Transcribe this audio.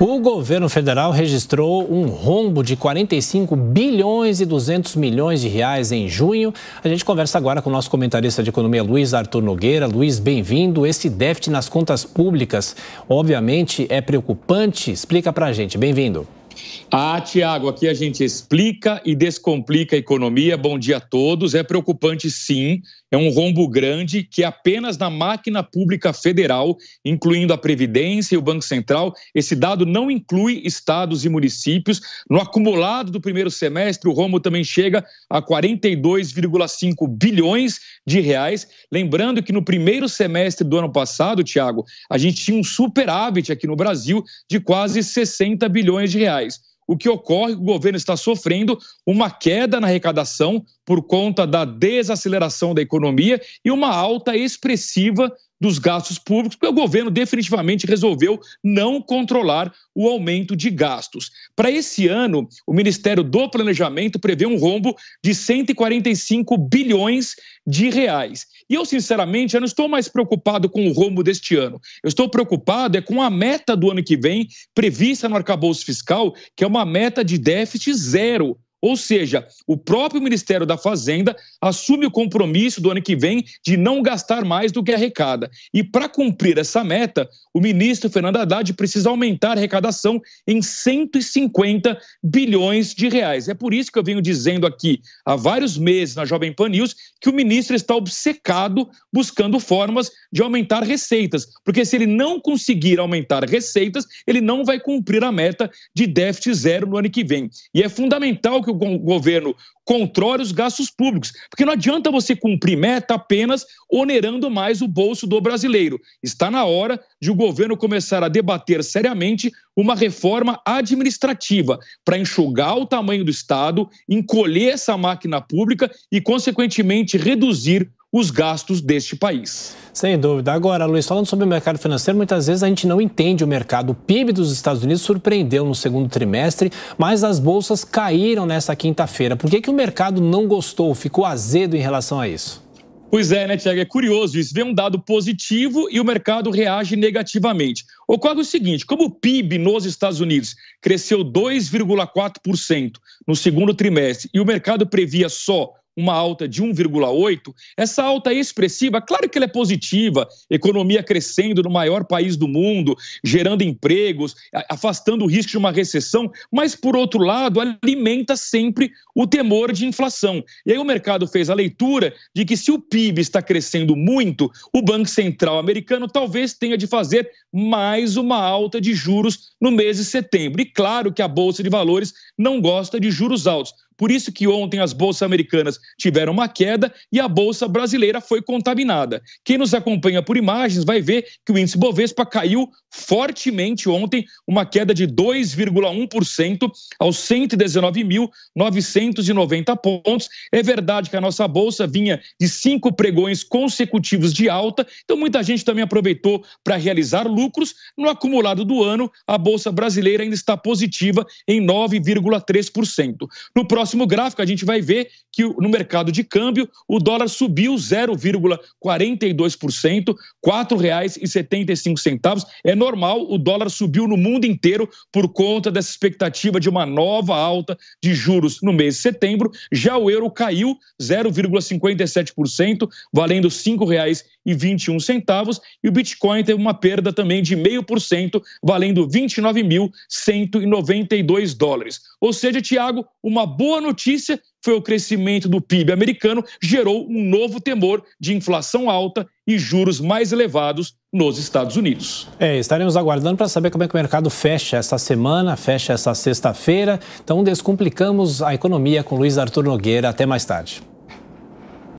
O governo federal registrou um rombo de 45 bilhões e 200 milhões de reais em junho. A gente conversa agora com o nosso comentarista de economia, Luiz Arthur Nogueira. Luiz, bem-vindo. Esse déficit nas contas públicas, obviamente, é preocupante. Explica para a gente. Bem-vindo. Ah, Tiago, aqui a gente explica e descomplica a economia. Bom dia a todos. É preocupante, sim é um rombo grande que apenas na máquina pública federal, incluindo a Previdência e o Banco Central, esse dado não inclui estados e municípios. No acumulado do primeiro semestre, o rombo também chega a 42,5 bilhões de reais. Lembrando que no primeiro semestre do ano passado, Tiago, a gente tinha um superávit aqui no Brasil de quase 60 bilhões de reais o que ocorre, o governo está sofrendo uma queda na arrecadação por conta da desaceleração da economia e uma alta expressiva dos gastos públicos, porque o governo definitivamente resolveu não controlar o aumento de gastos. Para esse ano, o Ministério do Planejamento prevê um rombo de 145 bilhões de reais. E eu, sinceramente, eu não estou mais preocupado com o rombo deste ano. Eu estou preocupado é com a meta do ano que vem, prevista no arcabouço fiscal, que é uma meta de déficit zero. Ou seja, o próprio Ministério da Fazenda assume o compromisso do ano que vem de não gastar mais do que arrecada. E para cumprir essa meta, o ministro Fernando Haddad precisa aumentar a arrecadação em 150 bilhões de reais. É por isso que eu venho dizendo aqui há vários meses na Jovem Pan News que o ministro está obcecado buscando formas de aumentar receitas, porque se ele não conseguir aumentar receitas, ele não vai cumprir a meta de déficit zero no ano que vem. E é fundamental que que o governo controle os gastos públicos. Porque não adianta você cumprir meta apenas onerando mais o bolso do brasileiro. Está na hora de o governo começar a debater seriamente uma reforma administrativa para enxugar o tamanho do Estado, encolher essa máquina pública e, consequentemente, reduzir os gastos deste país. Sem dúvida. Agora, Luiz, falando sobre o mercado financeiro, muitas vezes a gente não entende o mercado. O PIB dos Estados Unidos surpreendeu no segundo trimestre, mas as bolsas caíram nesta quinta-feira. Por que, que o mercado não gostou, ficou azedo em relação a isso? Pois é, né, Tiago? É curioso isso. Vem um dado positivo e o mercado reage negativamente. Ocorre o seguinte: como o PIB nos Estados Unidos cresceu 2,4% no segundo trimestre e o mercado previa só uma alta de 1,8, essa alta expressiva, claro que ela é positiva, economia crescendo no maior país do mundo, gerando empregos, afastando o risco de uma recessão, mas por outro lado, alimenta sempre o temor de inflação. E aí o mercado fez a leitura de que se o PIB está crescendo muito, o Banco Central americano talvez tenha de fazer mais uma alta de juros no mês de setembro. E claro que a bolsa de valores não gosta de juros altos. Por isso que ontem as bolsas americanas tiveram uma queda e a bolsa brasileira foi contaminada. Quem nos acompanha por imagens vai ver que o índice Bovespa caiu fortemente ontem, uma queda de 2,1% aos 119.990 pontos. É verdade que a nossa bolsa vinha de cinco pregões consecutivos de alta, então muita gente também aproveitou para realizar lucros. No acumulado do ano, a bolsa brasileira ainda está positiva em 9,3%. No próximo próximo gráfico, a gente vai ver que no mercado de câmbio o dólar subiu 0,42%, R$ 4,75. É normal, o dólar subiu no mundo inteiro por conta dessa expectativa de uma nova alta de juros no mês de setembro. Já o euro caiu 0,57%, valendo R$ 5,21, e o Bitcoin teve uma perda também de 0,5%, valendo 29.192 dólares. Ou seja, Tiago, uma boa boa notícia foi o crescimento do PIB americano, gerou um novo temor de inflação alta e juros mais elevados nos Estados Unidos. É, estaremos aguardando para saber como é que o mercado fecha essa semana, fecha essa sexta-feira. Então, descomplicamos a economia com Luiz Arthur Nogueira. Até mais tarde.